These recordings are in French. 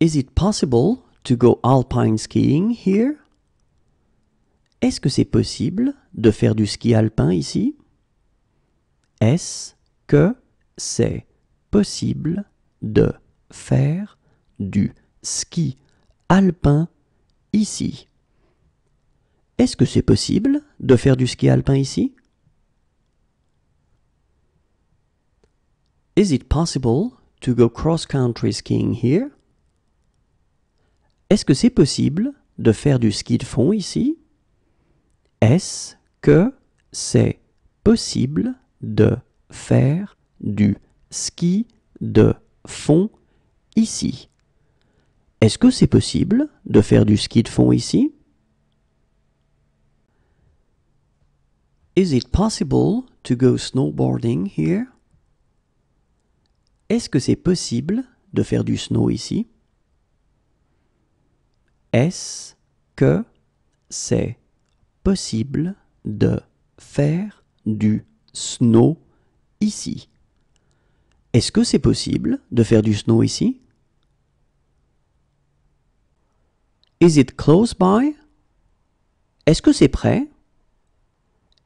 Is it possible to go alpine skiing here? Est-ce que c'est possible de faire du ski alpin ici? Est-ce que c'est possible de faire du ski alpin ici? Est-ce que c'est possible de faire du ski alpin ici? Is it possible to go cross-country skiing here? Est-ce que c'est possible de faire du ski de fond ici Est-ce que c'est possible de faire du ski de fond ici Est-ce que c'est possible de faire du ski de fond ici Is it possible to go snowboarding here Est-ce que c'est possible de faire du snow ici est-ce que c'est possible de faire du snow ici Est-ce que c'est possible de faire du snow ici Is it close by Est-ce que c'est prêt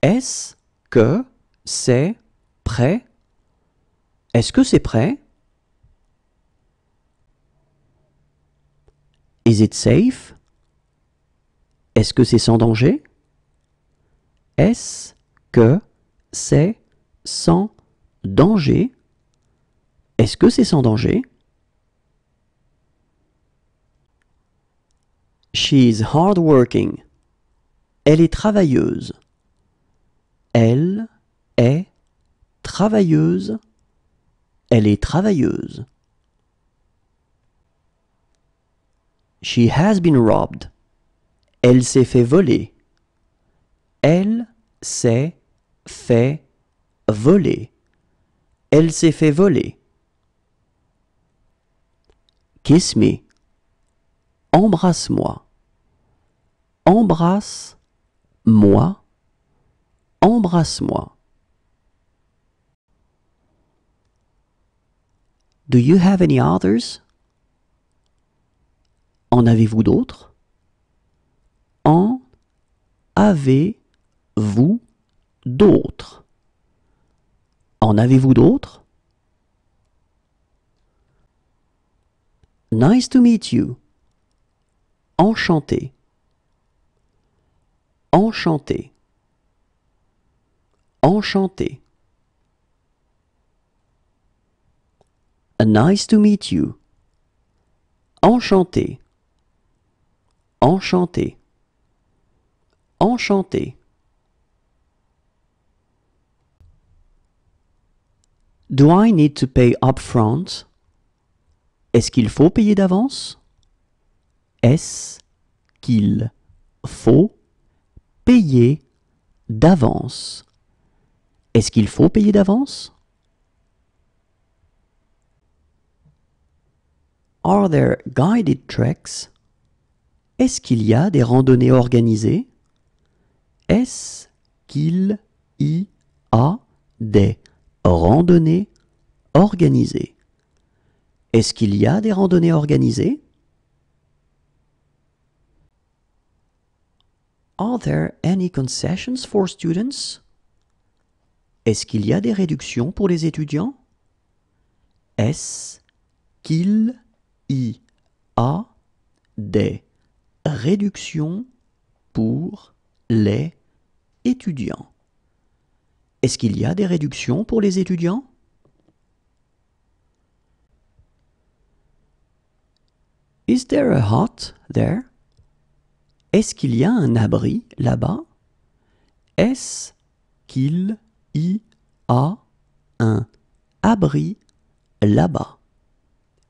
Est-ce que c'est prêt Est-ce que c'est prêt Is it safe? Est-ce que c'est sans danger? Est-ce que c'est sans danger? Est-ce que c'est sans danger? She is working. Elle est travailleuse. Elle est travailleuse. Elle est travailleuse. She has been robbed. Elle s'est fait voler. Elle s'est fait voler. Elle s'est fait voler. Kiss me. Embrasse-moi. Embrasse-moi. Embrasse-moi. Do you have any others? En avez-vous d'autres En avez-vous d'autres En avez-vous d'autres Nice to meet you. Enchanté. Enchanté. Enchanté. Nice to meet you. Enchanté. Enchanté. Enchanté. Do I need to pay up front? Est-ce qu'il faut payer d'avance? Est-ce qu'il faut payer d'avance? Est-ce qu'il faut payer d'avance? Are there guided treks? Est-ce qu'il y a des randonnées organisées Est-ce qu'il y a des randonnées organisées Est-ce qu'il y a des randonnées organisées Are there any concessions for students Est-ce qu'il y a des réductions pour les étudiants Est-ce qu'il y a des réduction pour les étudiants. Est-ce qu'il y a des réductions pour les étudiants Is there a hut there? Est-ce qu'il y a un abri là-bas? Est-ce qu'il y a un abri là-bas?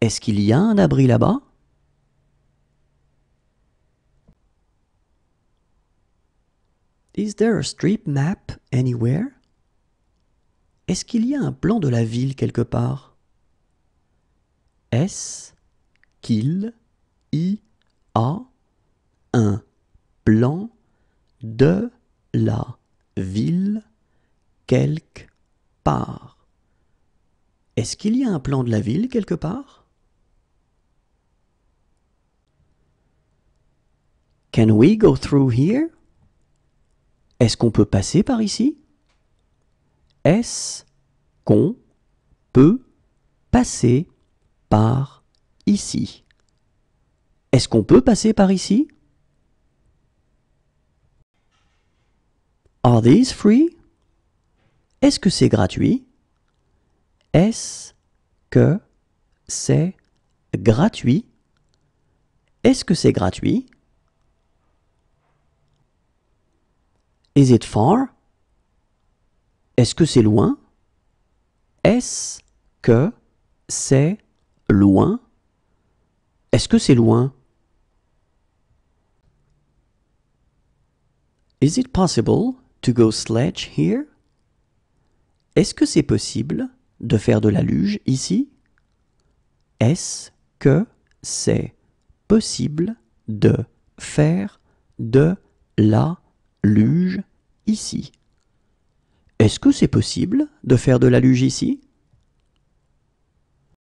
Est-ce qu'il y a un abri là-bas? Is there a street map anywhere? Est-ce qu'il y a un plan de la ville quelque part? Est-ce qu'il y a un plan de la ville quelque part? Est-ce qu'il y a un plan de la ville quelque part? Can we go through here? Est-ce qu'on peut passer par ici Est-ce qu'on peut passer par ici Est-ce qu'on peut passer par ici Are these free Est-ce que c'est gratuit Est-ce que c'est gratuit Est-ce que c'est gratuit Is it far? Est-ce que c'est loin? Est-ce que c'est loin? Est-ce que c'est loin? Is it possible to go sledge here? Est-ce que c'est possible de faire de la luge ici? Est-ce que c'est possible de faire de la luge ici. Est-ce que c'est possible de faire de la luge ici